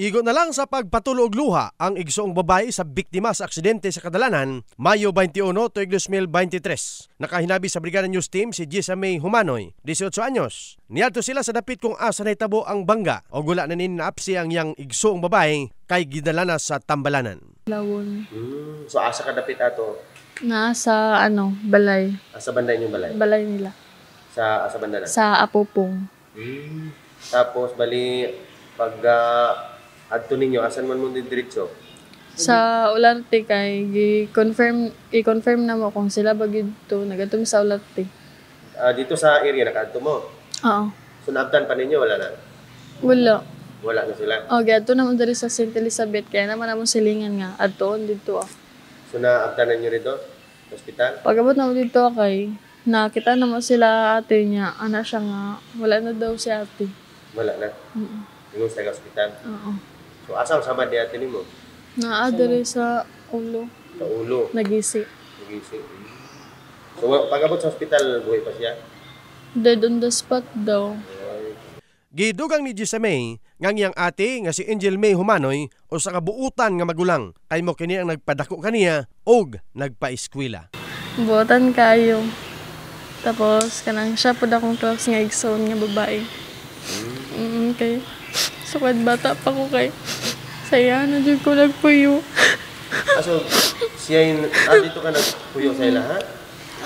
Igo na lang sa pagpatulog luha ang igsoong babae sa biktima sa aksidente sa kadalanan, Mayo 21, 2023. Nakahinabi sa Brigada News Team si Gisa May Humanoy, 18 anyos. Nialto sila sa dapit kung asa na itabo ang bangga o gula na ninapsi ang yang igsoong babae kay gidalana sa tambalanan. Lawon. Mm, so asa ka dapit ato? Nasa ano, balay. Asa ah, banda inyong balay? Balay nila. Sa asa ah, banda na? Sa Apopong. Mm. Tapos bali pag uh, adto ninyo asan man mo diretso sa Ularte kay gi-confirm i-confirm na mo kung sila ba gidto to nagatom sa Ularte. Ah, dito sa area na kadto mo. Oo. So naabtan pa ninyo wala na. Wala. Wala na sila. Oh, okay, gadto mo diri sa St. Elizabeth kaya naman namon silingan nga adto dito ah. So naabtan ninyo rito? Hospital? Pagabot na mo dito kay nakita na mo sila ate niya. Ana siya nga wala na daw si ate. Wala na. Mm. -mm. sa hospital. Oo. So, asang sama dia atin mo? Naa diri sa ulo. Sa ulo? Nagisi. Nagisi. So, pagabot sa hospital, buhay pa siya? Dead on the spot daw. Gidugang ni Gisa May, nga ate nga si Angel May Humanoy o sa kabuutan nga magulang kay mo kini ang nagpadako kaniya og nagpaeskwela. Buotan kayo. Tapos kanang siya pud akong close nga igsoon nga babae. Mm. Mm, kay sukad bata pa ko kay saya. Nandiyan ko nagpuyo. ah, so, siya yung... Ah, dito ka nagpuyo sa lahat?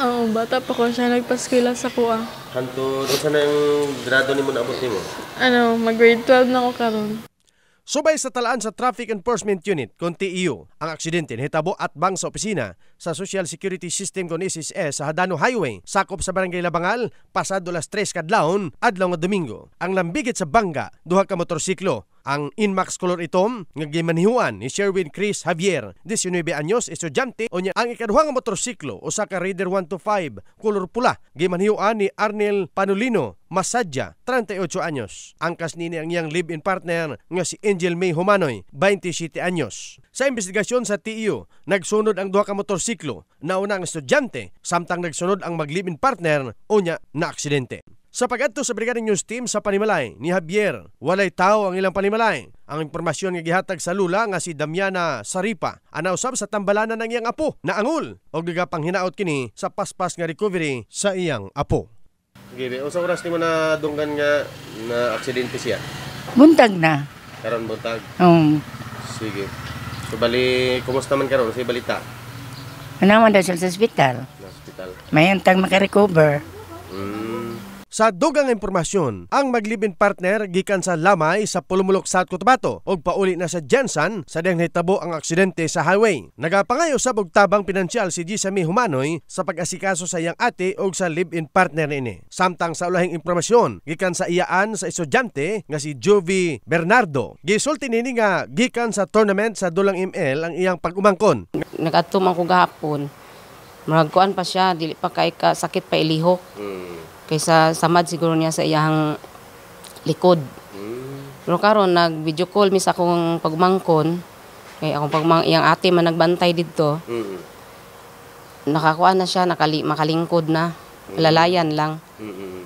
Oo, oh, bata pa ko siya. Nagpaskila sa kuha. Hanto, unsa na yung grado ni mo naabot ni mo? Ano, mag-grade 12 na ako karon. Subay sa talaan sa Traffic Enforcement Unit, konti iyo, ang aksidente nahitabo at bang sa opisina sa Social Security System kon SSS e sa Hadano Highway, sakop sa Barangay Labangal, pasado las 3 Kadlaon, adlaw nga Domingo. Ang lambigit sa bangga, duha ka motorsiklo ang Inmax color itom nga gimanihuan ni Sherwin Chris Javier, 19 anyos, estudyante o niya ang ikaduhang motorsiklo usa ka Raider 125 color pula gimanihuan ni Arnel Panulino, Masadya, 38 anyos. Angkas nini ang iyang live-in partner nga si Angel May Humanoy, 27 anyos. Sa investigasyon sa TIO, e nagsunod ang duha ka motorsiklo, nauna ang estudyante, samtang nagsunod ang mag-live-in partner o niya na aksidente. Sa pagadto sa Brigada News Team sa panimalay ni Javier, walay tao ang ilang panimalay. Ang impormasyon nga gihatag sa lula nga si Damiana Saripa ana usab sa tambalanan ng iyang apo na angol og gigapang hinaot kini sa paspas nga recovery sa iyang apo. Gini, okay, sa oras nimo na dunggan nga na aksidente siya? Buntag na. Karon buntag. Um. Sige. So bali, kumusta man karon sa balita? Ana man daw sa ospital? Sa ospital. May maka-recover. Mm. Sa dugang impormasyon, ang maglibin partner gikan sa Lamay sa Pulumulok sa Cotabato og pauli na sa Jensen sa dayang hitabo ang aksidente sa highway. Nagapangayo sa bugtabang pinansyal si Gisami Humanoy sa pag-asikaso sa iyang ate og sa live-in partner ini. Samtang sa ulahing impormasyon gikan sa iyaan sa estudyante nga si Jovi Bernardo. Gisulti nini nga gikan sa tournament sa dulang ML ang iyang pag-umangkon. Nagadto ko gahapon. Maragkuan pa siya, dili pa kay ka sakit pa ilihok. Hmm kaysa samad siguro niya sa iyang likod. Pero karon nag video call mi sa akong pagmangkon kay akong pagmang iyang ate man nagbantay didto. Mm. Nakakuha na siya, nakali makalingkod na. Mm. Lalayan lang. Mm.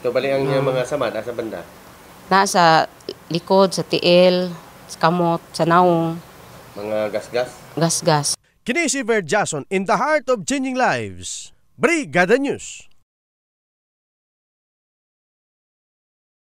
Ito bali ang um, mga samad asa banda. Nasa likod sa tiil, sa kamot, sa naong. Mga gasgas? Gasgas. Kini si Ver Jason in the heart of changing lives. Brigada News.